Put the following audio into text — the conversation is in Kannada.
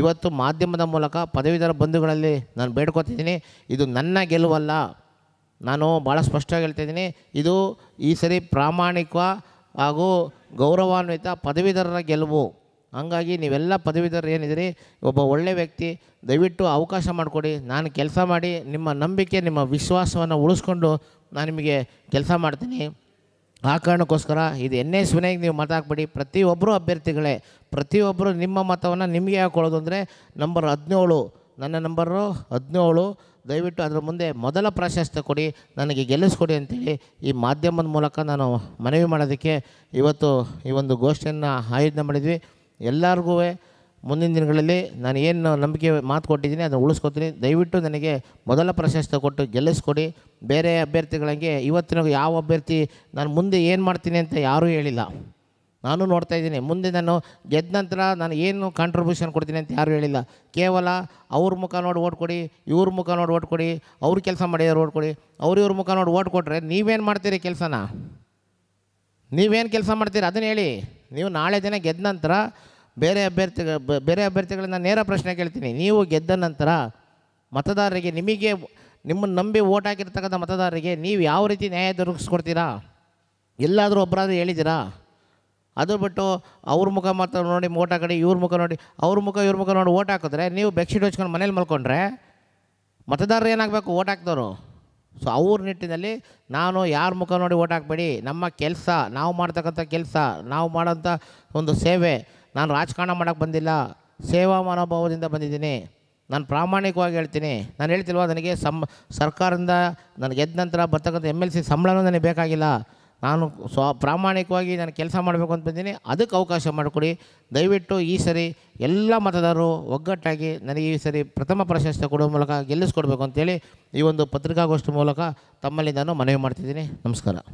ಇವತ್ತು ಮಾಧ್ಯಮದ ಮೂಲಕ ಪದವೀಧರ ಬಂಧುಗಳಲ್ಲಿ ನಾನು ಬೇಡ್ಕೊತಿದ್ದೀನಿ ಇದು ನನ್ನ ಗೆಲುವಲ್ಲ ನಾನು ಭಾಳ ಸ್ಪಷ್ಟವಾಗಿ ಹೇಳ್ತಿದ್ದೀನಿ ಇದು ಈ ಸರಿ ಪ್ರಾಮಾಣಿಕ ಹಾಗೂ ಗೌರವಾನ್ವಿತ ಪದವೀಧರರ ಗೆಲುವು ಹಾಗಾಗಿ ನೀವೆಲ್ಲ ಪದವೀಧರರು ಏನಿದ್ದೀರಿ ಒಬ್ಬ ಒಳ್ಳೆ ವ್ಯಕ್ತಿ ದಯವಿಟ್ಟು ಅವಕಾಶ ಮಾಡಿಕೊಡಿ ನಾನು ಕೆಲಸ ಮಾಡಿ ನಿಮ್ಮ ನಂಬಿಕೆ ನಿಮ್ಮ ವಿಶ್ವಾಸವನ್ನು ಉಳಿಸ್ಕೊಂಡು ನಾನು ನಿಮಗೆ ಕೆಲಸ ಮಾಡ್ತೀನಿ ಆ ಕಾರಣಕ್ಕೋಸ್ಕರ ಇದು ಎನ್ ಎಸ್ ನೀವು ಮತ ಪ್ರತಿಯೊಬ್ಬರು ಅಭ್ಯರ್ಥಿಗಳೇ ಪ್ರತಿಯೊಬ್ಬರು ನಿಮ್ಮ ಮತವನ್ನು ನಿಮಗೆ ಹಾಕೊಳ್ಳೋದು ಅಂದರೆ ನಂಬರ್ ಹದಿನೇಳು ನನ್ನ ನಂಬರು ಹದಿನೇಳು ದಯವಿಟ್ಟು ಅದರ ಮುಂದೆ ಮೊದಲ ಪ್ರಾಶಸ್ತ್ಯ ಕೊಡಿ ನನಗೆ ಗೆಲ್ಲಿಸ್ಕೊಡಿ ಅಂತೇಳಿ ಈ ಮಾಧ್ಯಮದ ಮೂಲಕ ನಾನು ಮನವಿ ಮಾಡೋದಕ್ಕೆ ಇವತ್ತು ಈ ಒಂದು ಗೋಷ್ಠಿಯನ್ನು ಆಯೋಜನೆ ಮಾಡಿದ್ವಿ ಎಲ್ಲರಿಗೂ ಮುಂದಿನ ದಿನಗಳಲ್ಲಿ ನಾನು ಏನು ನಂಬಿಕೆ ಮಾತು ಕೊಟ್ಟಿದ್ದೀನಿ ಅದನ್ನು ಉಳಿಸ್ಕೊತೀನಿ ದಯವಿಟ್ಟು ನನಗೆ ಮೊದಲ ಪ್ರಶಸ್ತಿ ಕೊಟ್ಟು ಗೆಲ್ಲಿಸ್ಕೊಡಿ ಬೇರೆ ಅಭ್ಯರ್ಥಿಗಳಿಗೆ ಇವತ್ತಿನ ಯಾವ ಅಭ್ಯರ್ಥಿ ನಾನು ಮುಂದೆ ಏನು ಮಾಡ್ತೀನಿ ಅಂತ ಯಾರೂ ಹೇಳಿಲ್ಲ ನಾನು ನೋಡ್ತಾ ಇದ್ದೀನಿ ಮುಂದೆ ನಾನು ಗೆದ್ದ ನಂತರ ನಾನು ಏನು ಕಾಂಟ್ರಿಬ್ಯೂಷನ್ ಕೊಡ್ತೀನಿ ಅಂತ ಯಾರೂ ಹೇಳಿಲ್ಲ ಕೇವಲ ಅವ್ರ ಮುಖ ನೋಡಿ ಓಟ್ ಕೊಡಿ ಇವ್ರ ಮುಖ ನೋಡಿ ಓಟ್ ಕೊಡಿ ಅವ್ರ ಕೆಲಸ ಮಾಡಿದವ್ರು ಓಟ್ ಕೊಡಿ ಅವ್ರ ಇವ್ರ ಮುಖ ನೋಡಿ ಓಟ್ ಕೊಟ್ಟರೆ ನೀವೇನು ಮಾಡ್ತೀರಿ ಕೆಲಸನ ನೀವೇನು ಕೆಲಸ ಮಾಡ್ತೀರಿ ಅದನ್ನು ಹೇಳಿ ನೀವು ನಾಳೆ ದಿನ ಗೆದ್ದ ನಂತರ ಬೇರೆ ಅಭ್ಯರ್ಥಿಗಳ ಬೇರೆ ಅಭ್ಯರ್ಥಿಗಳನ್ನ ನೇರ ಪ್ರಶ್ನೆ ಕೇಳ್ತೀನಿ ನೀವು ಗೆದ್ದ ನಂತರ ಮತದಾರರಿಗೆ ನಿಮಗೆ ನಿಮ್ಮನ್ನು ನಂಬಿ ಓಟ್ ಹಾಕಿರ್ತಕ್ಕಂಥ ಮತದಾರರಿಗೆ ನೀವು ಯಾವ ರೀತಿ ನ್ಯಾಯ ದೊರಕಿಸ್ಕೊಡ್ತೀರಾ ಎಲ್ಲಾದರೂ ಒಬ್ಬರಾದ್ರೂ ಹೇಳಿದ್ದೀರಾ ಅದು ಬಿಟ್ಟು ಅವ್ರ ಮುಖ ಮಾತ್ರ ನೋಡಿ ಓಟ್ ಹಾಕಡಿ ಇವ್ರ ಮುಖ ನೋಡಿ ಅವ್ರ ಮುಖ ಇವ್ರ ಮುಖ ನೋಡಿ ಓಟ್ ಹಾಕಿದ್ರೆ ನೀವು ಬೆಕ್ಶೀಟ್ ಹಚ್ಕೊಂಡು ಮನೇಲಿ ಮಲ್ಕೊಂಡ್ರೆ ಮತದಾರರು ಏನಾಗಬೇಕು ಓಟ್ ಹಾಕ್ದವರು ಸೊ ಅವ್ರ ನಿಟ್ಟಿನಲ್ಲಿ ನಾನು ಯಾರ ಮುಖ ನೋಡಿ ಓಟ್ ಹಾಕ್ಬೇಡಿ ನಮ್ಮ ಕೆಲಸ ನಾವು ಮಾಡ್ತಕ್ಕಂಥ ಕೆಲಸ ನಾವು ಮಾಡೋಂಥ ಒಂದು ಸೇವೆ ನಾನು ರಾಜಕಾರಣ ಮಾಡೋಕ್ಕೆ ಬಂದಿಲ್ಲ ಸೇವಾ ಮನೋಭಾವದಿಂದ ಬಂದಿದ್ದೀನಿ ನಾನು ಪ್ರಾಮಾಣಿಕವಾಗಿ ಹೇಳ್ತೀನಿ ನಾನು ಹೇಳ್ತಿಲ್ವ ನನಗೆ ಸಂ ಸರ್ಕಾರದಿಂದ ನನಗೆ ಎದ್ದ ನಂತರ ಬರ್ತಕ್ಕಂಥ ಎಮ್ ಎಲ್ ಸಿ ಸಂಬಳನೂ ನನಗೆ ಬೇಕಾಗಿಲ್ಲ ನಾನು ಸ್ವ ಪ್ರಾಮಾಣಿಕವಾಗಿ ನಾನು ಕೆಲಸ ಮಾಡಬೇಕು ಅಂತ ಬಂದೀನಿ ಅದಕ್ಕೆ ಅವಕಾಶ ಮಾಡಿಕೊಡಿ ದಯವಿಟ್ಟು ಈ ಸರಿ ಎಲ್ಲ ಮತದಾರರು ಒಗ್ಗಟ್ಟಾಗಿ ನನಗೆ ಈ ಸರಿ ಪ್ರಥಮ ಪ್ರಶಸ್ತಿ ಕೊಡೋ ಮೂಲಕ ಗೆಲ್ಲಿಸ್ಕೊಡ್ಬೇಕು ಅಂತೇಳಿ ಈ ಒಂದು ಪತ್ರಿಕಾಗೋಷ್ಠಿ ಮೂಲಕ ತಮ್ಮಲ್ಲಿ ನಾನು ಮನವಿ ಮಾಡ್ತಿದ್ದೀನಿ ನಮಸ್ಕಾರ